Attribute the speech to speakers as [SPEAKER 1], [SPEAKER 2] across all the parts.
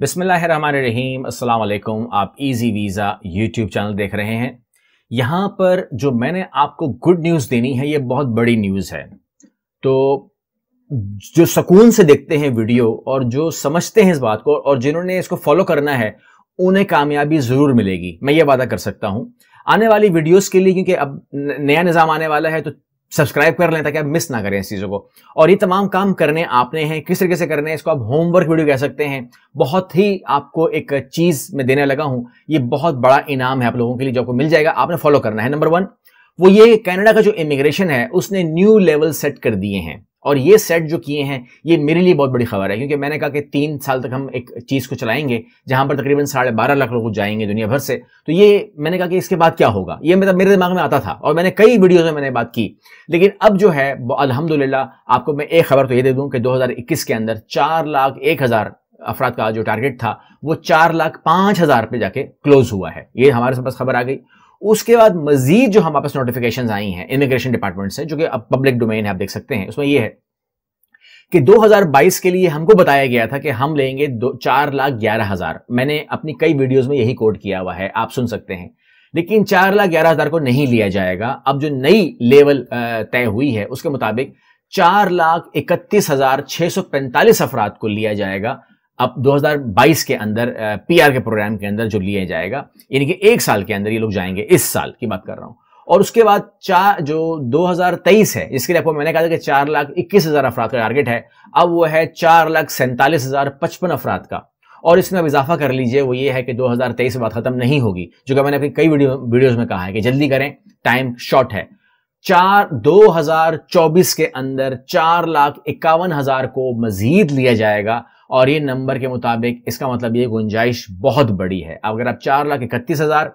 [SPEAKER 1] बिसमीम अल्लाम आप इजी वीज़ा यूट्यूब चैनल देख रहे हैं यहाँ पर जो मैंने आपको गुड न्यूज़ देनी है ये बहुत बड़ी न्यूज़ है तो जो सुकून से देखते हैं वीडियो और जो समझते हैं इस बात को और जिन्होंने इसको फॉलो करना है उन्हें कामयाबी ज़रूर मिलेगी मैं ये वादा कर सकता हूँ आने वाली वीडियोस के लिए क्योंकि अब नया निज़ाम आने वाला है तो सब्सक्राइब कर लें ताकि आप मिस ना करें इस चीज़ों को और ये तमाम काम करने आपने हैं किस तरीके से करने हैं इसको आप होमवर्क वीडियो कह सकते हैं बहुत ही आपको एक चीज़ मैं देने लगा हूँ ये बहुत बड़ा इनाम है आप लोगों के लिए जो आपको मिल जाएगा आपने फॉलो करना है नंबर वन वो ये कनाडा का जो इमिग्रेशन है उसने न्यू लेवल सेट कर दिए हैं और ये सेट जो किए हैं ये मेरे लिए बहुत बड़ी खबर है क्योंकि मैंने कहा कि तीन साल तक हम एक चीज़ को चलाएंगे जहां पर तकरीबन साढ़े बारह लाख लोग जाएंगे दुनिया भर से तो ये मैंने कहा कि इसके बाद क्या होगा ये मतलब मेरे दिमाग में आता था और मैंने कई वीडियोज में मैंने बात की लेकिन अब जो है अलहमदिल्ला आपको मैं एक खबर तो ये दे दूँ कि दो के अंदर चार लाख एक हज़ार अफराद का जो टारगेट था वो चार लाख पाँच हज़ार पे जाके क्लोज हुआ है ये हमारे पास खबर आ गई उसके बाद मजीद जो हमारे पास नोटिफिकेशन आई हैं इमिग्रेशन डिपार्टमेंट से जो कि अब पब्लिक डोमेन है आप देख सकते हैं उसमें यह है कि 2022 के लिए हमको बताया गया था कि हम लेंगे दो चार लाख ग्यारह हज़ार मैंने अपनी कई वीडियोस में यही कोड किया हुआ है आप सुन सकते हैं लेकिन चार लाख ग्यारह हज़ार को नहीं लिया जाएगा अब जो नई लेवल तय हुई है उसके मुताबिक चार लाख इकतीस हज़ार छह सौ पैंतालीस अफराद को लिया जाएगा अब 2022 के अंदर पीआर के प्रोग्राम के अंदर जो लिए जाएगा यानी कि एक साल के अंदर ये लोग जाएंगे इस साल की बात कर रहा हूं और उसके बाद चार जो 2023 है इसके लिए आपको मैंने कहा था कि चार लाख इक्कीस हज़ार अफराद का टारगेट है अब वो है चार लाख सैंतालीस हज़ार पचपन अफराद का और इसमें अब इजाफा कर लीजिए वो ये है कि 2023 बात ख़त्म नहीं होगी जो कि मैंने अपनी कई वीडियो वीडियोज़ में कहा है कि जल्दी करें टाइम शॉर्ट है चार 2024 के अंदर चार लाख इक्यावन हजार को मजीद लिया जाएगा और ये नंबर के मुताबिक इसका मतलब ये गुंजाइश बहुत बड़ी है अगर आप चार लाख इकतीस हजार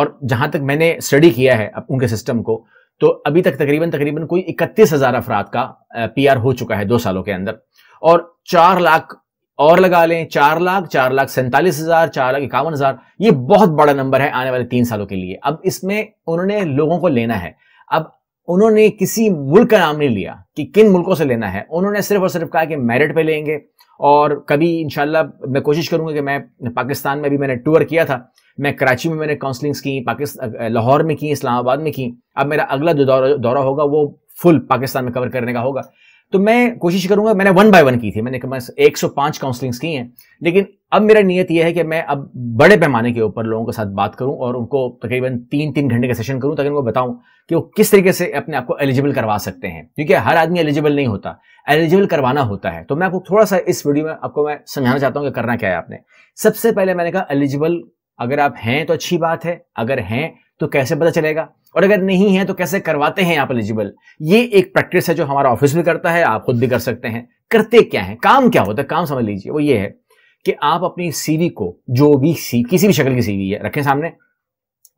[SPEAKER 1] और जहां तक मैंने स्टडी किया है उनके सिस्टम को तो अभी तक तकरीबन तकरीबन कोई इकतीस हजार अफराद का पी हो चुका है दो सालों के अंदर और चार लाख और लगा लें चार लाख चार लाख सैंतालीस हजार चार लाख इक्यावन हजार ये बहुत बड़ा नंबर है आने वाले तीन सालों के लिए अब इसमें उन्होंने लोगों को लेना है अब उन्होंने किसी मुल्क का नाम नहीं लिया कि किन मुल्कों से लेना है उन्होंने सिर्फ और सिर्फ कहा कि मेरिट पे लेंगे और कभी इनशाला मैं कोशिश करूंगा कि मैं पाकिस्तान में भी मैंने टूर किया था मैं कराची में मैंने काउंसलिंग्स की पाकिस्तान लाहौर में की इस्लामाबाद में की अब मेरा अगला जो दौरा दौरा होगा वो फुल पाकिस्तान में कवर करने का होगा तो मैं कोशिश करूंगा मैंने वन बाय वन की थी मैंने एक सौ पांच काउंसलिंग्स की हैं लेकिन अब मेरा नियत यह है कि मैं अब बड़े पैमाने के ऊपर लोगों के साथ बात करूं और उनको तकरीबन तीन तीन घंटे का सेशन करूं ताकि उनको बताऊं कि वो किस तरीके से अपने आप को एलिजिबल करवा सकते हैं क्योंकि हर आदमी एलिजिबल नहीं होता एलिजिबल करवाना होता है तो मैं आपको थोड़ा सा इस वीडियो में आपको मैं समझाना चाहता हूँ कि करना क्या है आपने सबसे पहले मैंने कहा एलिजिबल अगर आप हैं तो अच्छी बात है अगर हैं तो कैसे पता चलेगा और अगर नहीं है तो कैसे करवाते हैं आप एलिजिबल ये एक प्रैक्टिस है जो हमारा ऑफिस भी करता है आप खुद भी कर सकते हैं करते क्या है काम क्या होता है काम समझ लीजिए वो ये है कि आप अपनी सीवी को जो भी सी किसी भी शक्ल की सीवी है रखें सामने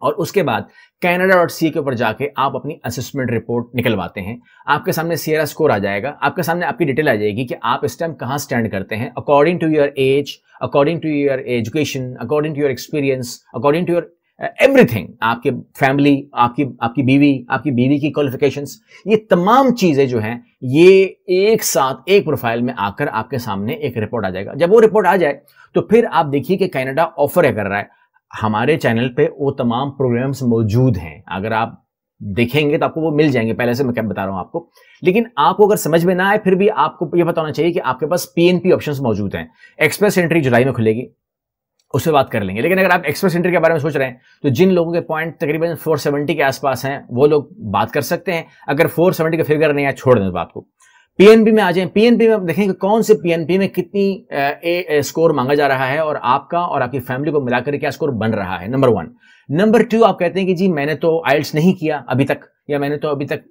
[SPEAKER 1] और उसके बाद कैनेडा डॉट सी के ऊपर जाके आप अपनी असेसमेंट रिपोर्ट निकलवाते हैं आपके सामने सीरा स्कोर आ जाएगा आपके सामने आपकी डिटेल आ जाएगी कि आप इस टाइम कहाँ स्टैंड करते हैं according to your age according to your education according to your experience according to your everything आपके फैमिली आपकी आपकी बीवी आपकी बीवी की क्वालिफिकेशन ये तमाम चीज़ें जो हैं ये एक साथ एक प्रोफाइल में आकर आपके सामने एक रिपोर्ट आ जाएगा जब वो रिपोर्ट आ जाए तो फिर आप देखिए कि कैनेडा ऑफर कर रहा है हमारे चैनल पे वो तमाम प्रोग्राम्स मौजूद हैं अगर आप देखेंगे तो आपको वो मिल जाएंगे पहले से मैं क्या बता रहा हूँ आपको लेकिन आपको अगर समझ में ना आए फिर भी आपको ये बताना चाहिए कि आपके पास पीएनपी ऑप्शंस मौजूद हैं एक्सप्रेस एंट्री जुलाई में खुलेगी उससे बात कर लेंगे लेकिन अगर आप एक्सप्रेस एंट्री के बारे में सोच रहे हैं तो जिन लोगों के पॉइंट तकरीबन 470 के आसपास हैं वो लोग बात कर सकते हैं अगर 470 का फिगर नहीं आया छोड़ दें बात को पीएनपी में आ जाए पीएनपी में देखें देखेंगे कौन से पीएनपी में कितनी ए, ए, स्कोर मांगा जा रहा है और आपका और आपकी फैमिली को मिलाकर क्या स्कोर बन रहा है नंबर वन नंबर टू आप कहते हैं कि जी मैंने तो आइल्स नहीं किया अभी तक या मैंने तो अभी तक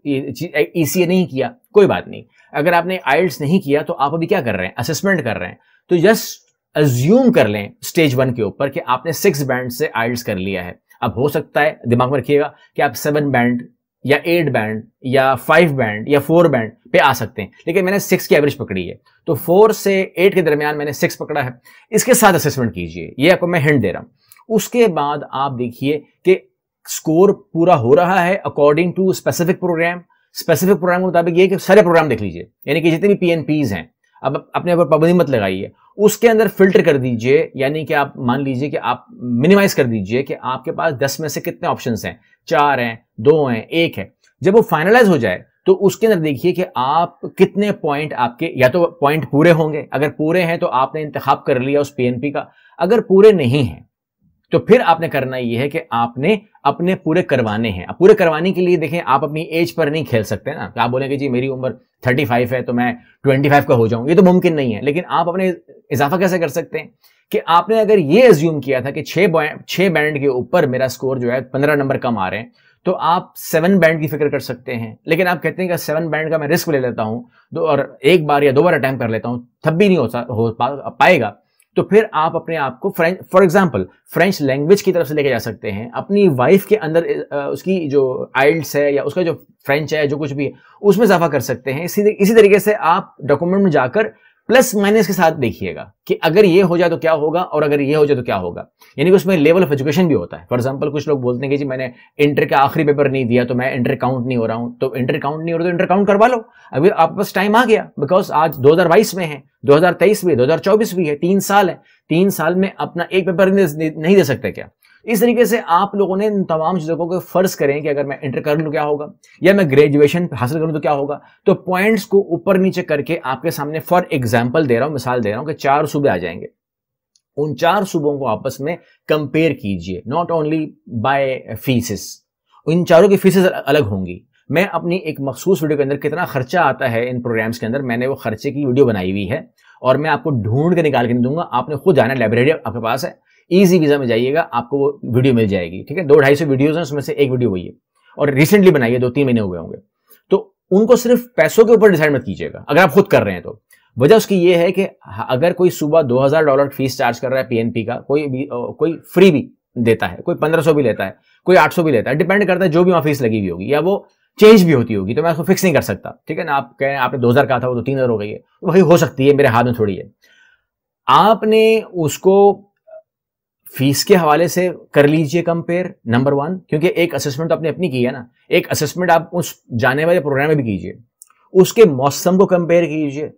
[SPEAKER 1] ई सी e नहीं किया कोई बात नहीं अगर आपने आइल्स नहीं किया तो आप अभी क्या कर रहे हैं असेसमेंट कर रहे हैं तो जस्ट अज्यूम कर लें स्टेज वन के ऊपर कि आपने सिक्स बैंड से आइल्स कर लिया है अब हो सकता है दिमाग में रखिएगा कि आप सेवन बैंड या एट बैंड या फाइव बैंड या फोर बैंड पे आ सकते हैं लेकिन मैंने सिक्स की एवरेज पकड़ी है तो फोर से एट के दरमियान मैंने सिक्स पकड़ा है इसके साथ असेसमेंट कीजिए ये आपको मैं हिंट दे रहा हूं उसके बाद आप देखिए कि स्कोर पूरा हो रहा है according to specific programme specific programme के मुताबिक ये कि सारे प्रोग्राम देख लीजिए यानी कि जितने भी पी हैं अब अपने ऊपर पाबंदी मत लगाइए उसके अंदर फिल्टर कर दीजिए यानी कि आप मान लीजिए कि आप मिनिमाइज कर दीजिए कि आपके पास दस में से कितने ऑप्शन हैं चार हैं दो हैं एक है जब वो फाइनलाइज हो जाए तो उसके अंदर देखिए कि आप कितने पॉइंट आपके या तो पॉइंट पूरे होंगे अगर पूरे हैं तो आपने इंतखब कर लिया उस पीएनपी का अगर पूरे नहीं हैं तो फिर आपने करना यह है कि आपने अपने पूरे करवाने हैं पूरे करवाने के लिए देखें आप अपनी एज पर नहीं खेल सकते ना तो आप बोलेंगे जी मेरी उम्र 35 है तो मैं 25 का हो जाऊं ये तो मुमकिन नहीं है लेकिन आप अपने इजाफा कैसे कर सकते हैं कि आपने अगर ये एज्यूम किया था कि छः छः बैंड के ऊपर मेरा स्कोर जो है पंद्रह नंबर कम आ रहे हैं तो आप सेवन बैंड की फिक्र कर सकते हैं लेकिन आप कहते हैं कि सेवन बैंड का मैं रिस्क ले लेता हूँ और एक बार या दो बार अटैम्प कर लेता हूँ तब भी नहीं हो, हो पाएगा तो फिर आप अपने आप को French for example French language की तरफ से लेके जा सकते हैं अपनी वाइफ के अंदर उसकी जो आइल्ड्स है या उसका जो फ्रेंच है जो कुछ भी है उसमें इजाफा कर सकते हैं इसी इसी तरीके से आप डॉक्यूमेंट में जाकर प्लस माइनस के साथ देखिएगा कि अगर ये हो जाए तो क्या होगा और अगर ये हो जाए तो क्या होगा यानी कि उसमें लेवल ऑफ एजुकेशन भी होता है फॉर एग्जाम्पल कुछ लोग बोलते हैं कि जी मैंने इंटर का आखिरी पेपर नहीं दिया तो मैं इंटर काउंट नहीं हो रहा हूँ तो इंटर काउंट नहीं हो रहा तो इंटर काउंट करवा लो अभी आपके पास टाइम आ गया बिकॉज आज दो में है दो भी है 2024 भी है तीन साल है तीन साल में अपना एक पेपर नहीं दे सकते क्या इस तरीके से आप लोगों ने इन तमाम चीज़ों को फ़र्ज करें कि अगर मैं इंटर कर लूँ तो क्या होगा या मैं ग्रेजुएशन हासिल करूँ तो क्या होगा तो पॉइंट्स को ऊपर नीचे करके आपके सामने फॉर एग्जाम्पल दे रहा हूँ मिसाल दे रहा हूँ कि चार सूबे आ जाएंगे उन चार सूबों को आपस में कंपेयर कीजिए नॉट ओनली बाय फीसिस इन चारों की फीसेस अलग होंगी मैं अपनी एक मखसूस वीडियो के अंदर कितना खर्चा आता है इन प्रोग्राम्स के अंदर मैंने वो खर्चे की वीडियो बनाई हुई है और मैं आपको ढूंढ के निकाल के नहीं दूंगा आपने खुद जाना लाइब्रेरी आपके पास है ईजी वीजा में जाइएगा आपको वो वीडियो मिल जाएगी ठीक है दो ढाई सौ वीडियोज हैं उसमें से एक वीडियो वही है और रिसेंटली बनाई है दो तीन महीने हुए होंगे तो उनको सिर्फ पैसों के ऊपर डिसाइड मत कीजिएगा अगर आप खुद कर रहे हैं तो वजह उसकी ये है कि अगर कोई सुबह दो हजार डॉलर फीस चार्ज कर रहा है पीएनपी का कोई भी कोई फ्री भी देता है कोई पंद्रह सौ भी लेता है कोई आठ सौ भी लेता है डिपेंड करता है जो भी वहां फीस लगी हुई होगी या वो चेंज भी होती होगी तो मैं उसको फिक्स नहीं कर सकता ठीक है ना आप कहें आपने 2000 कहा था वो तो तीन हजार हो गई है वही हो सकती है मेरे हाथ में थोड़ी है आपने उसको फीस के हवाले से कर लीजिए कंपेयर नंबर वन क्योंकि एक असेसमेंट तो आपने अपनी की है ना एक असेसमेंट आप उस जाने वाले प्रोग्राम में भी कीजिए उसके मौसम को कंपेयर कीजिए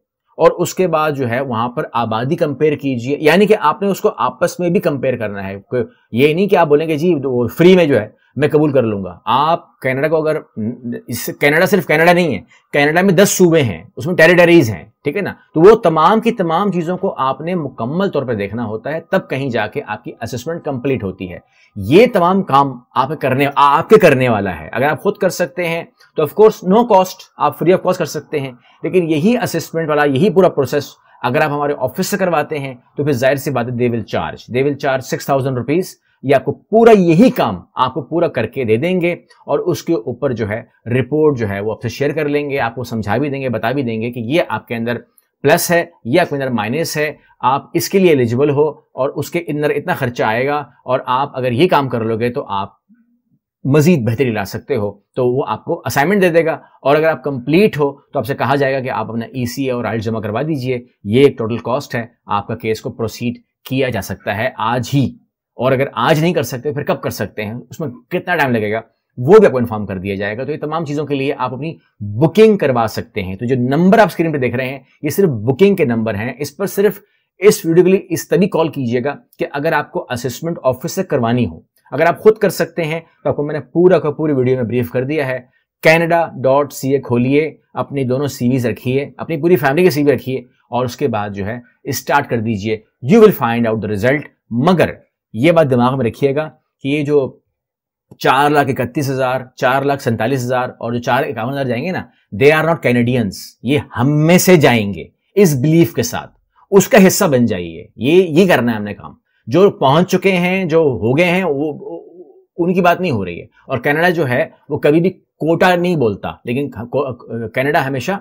[SPEAKER 1] और उसके बाद जो है वहां पर आबादी कंपेयर कीजिए यानी कि आपने उसको आपस में भी कंपेयर करना है ये नहीं कि आप बोलेंगे जी फ्री में जो है मैं कबूल कर लूंगा आप कनाडा को अगर इस कनाडा सिर्फ कनाडा नहीं है कनाडा में दस सूबे हैं उसमें टेरिटरीज हैं ठीक है ना तो वो तमाम की तमाम चीज़ों को आपने मुकम्मल तौर पर देखना होता है तब कहीं जाके आपकी असेसमेंट कंप्लीट होती है ये तमाम काम आप करने आपके करने वाला है अगर आप खुद कर सकते हैं तो ऑफकोर्स नो कॉस्ट आप फ्री ऑफ कॉस्ट कर सकते हैं लेकिन यही असेसमेंट वाला यही पूरा प्रोसेस अगर आप हमारे ऑफिस से करवाते हैं तो फिर जाहिर सी बात है they will charge they will charge six thousand rupees ये आपको पूरा यही काम आपको पूरा करके दे देंगे और उसके ऊपर जो है रिपोर्ट जो है वो आपसे शेयर कर लेंगे आपको समझा भी देंगे बता भी देंगे कि ये आपके अंदर प्लस है ये आपके अंदर माइनस है आप इसके लिए एलिजिबल हो और उसके अंदर इतना खर्चा आएगा और आप अगर ये काम कर लोगे तो आप मजीद बेहतरी ला सकते हो तो वो आपको असाइनमेंट दे देगा और अगर आप कंप्लीट हो तो आपसे कहा जाएगा कि आप अपना ई e और आइट जमा करवा दीजिए ये एक टोटल कॉस्ट है आपका केस को प्रोसीड किया जा सकता है आज ही और अगर आज नहीं कर सकते फिर कब कर सकते हैं उसमें कितना टाइम लगेगा वो भी आपको इन्फॉर्म कर दिया जाएगा तो ये तमाम चीज़ों के लिए आप अपनी बुकिंग करवा सकते हैं तो जो नंबर आप स्क्रीन पर देख रहे हैं ये सिर्फ बुकिंग के नंबर हैं इस पर सिर्फ इस वीडियो के लिए इस तभी कॉल कीजिएगा कि अगर आपको असेसमेंट ऑफिस से करवानी हो अगर आप खुद कर सकते हैं तो आपको मैंने पूरा का पूरी वीडियो में ब्रीफ कर दिया है कैनेडा डॉट सी ए खोलिए अपनी दोनों सीवीज रखिए अपनी पूरी फैमिली की सीवी रखिए और उसके बाद जो है स्टार्ट कर दीजिए you will find out the result मगर ये बात दिमाग में रखिएगा कि ये जो चार लाख इकतीस हजार चार लाख सैंतालीस हजार और जो चार इक्यावन हजार जाएंगे ना दे आर नॉट कैनेडियंस ये हम में से जाएंगे इस बिलीफ के साथ उसका हिस्सा बन जाइए ये ये करना है हमने काम जो पहुंच चुके हैं जो हो गए हैं वो उनकी बात नहीं हो रही है और कनाडा जो है वो कभी भी कोटा नहीं बोलता लेकिन कनाडा हमेशा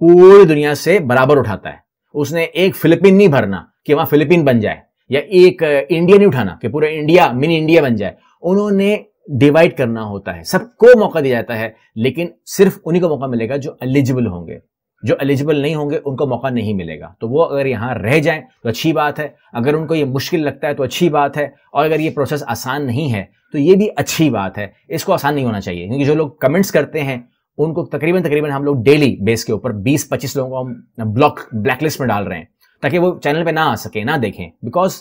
[SPEAKER 1] पूरी दुनिया से बराबर उठाता है उसने एक फिलिपिन नहीं भरना कि वहां फिलिपिन बन जाए या एक इंडिया नहीं उठाना कि पूरा इंडिया मिनी इंडिया बन जाए उन्होंने डिवाइड करना होता है सबको मौका दिया जाता है लेकिन सिर्फ उन्हीं को मौका मिलेगा जो एलिजिबल होंगे जो एलिजिबल नहीं होंगे उनको मौका नहीं मिलेगा तो वो अगर यहाँ रह जाए तो अच्छी बात है अगर उनको ये मुश्किल लगता है तो अच्छी बात है और अगर ये प्रोसेस आसान नहीं है तो ये भी अच्छी बात है इसको आसान नहीं होना चाहिए क्योंकि जो लोग कमेंट्स करते हैं उनको तकरीबन तकरीबन हम लोग डेली बेस के ऊपर 20-25 लोगों को हम ब्लॉक ब्लैकलिस्ट में डाल रहे हैं ताकि वो चैनल पे ना आ सके ना देखें बिकॉज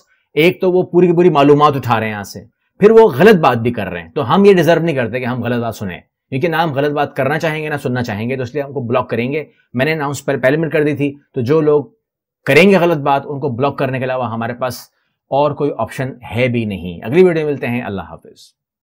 [SPEAKER 1] एक तो वो पूरी की पूरी मालूम उठा रहे हैं यहाँ से फिर वो गलत बात भी कर रहे हैं तो हम ये डिजर्व नहीं करते कि हम गलत बात सुने क्योंकि ना हम गलत बात करना चाहेंगे ना सुनना चाहेंगे तो इसलिए हमको ब्लॉक करेंगे मैंने अनाउंस पर पहले मिनट कर दी थी तो जो लोग करेंगे गलत बात उनको ब्लॉक करने के अलावा हमारे पास और कोई ऑप्शन है भी नहीं अगली वीडियो मिलते हैं अल्लाह हाफिज़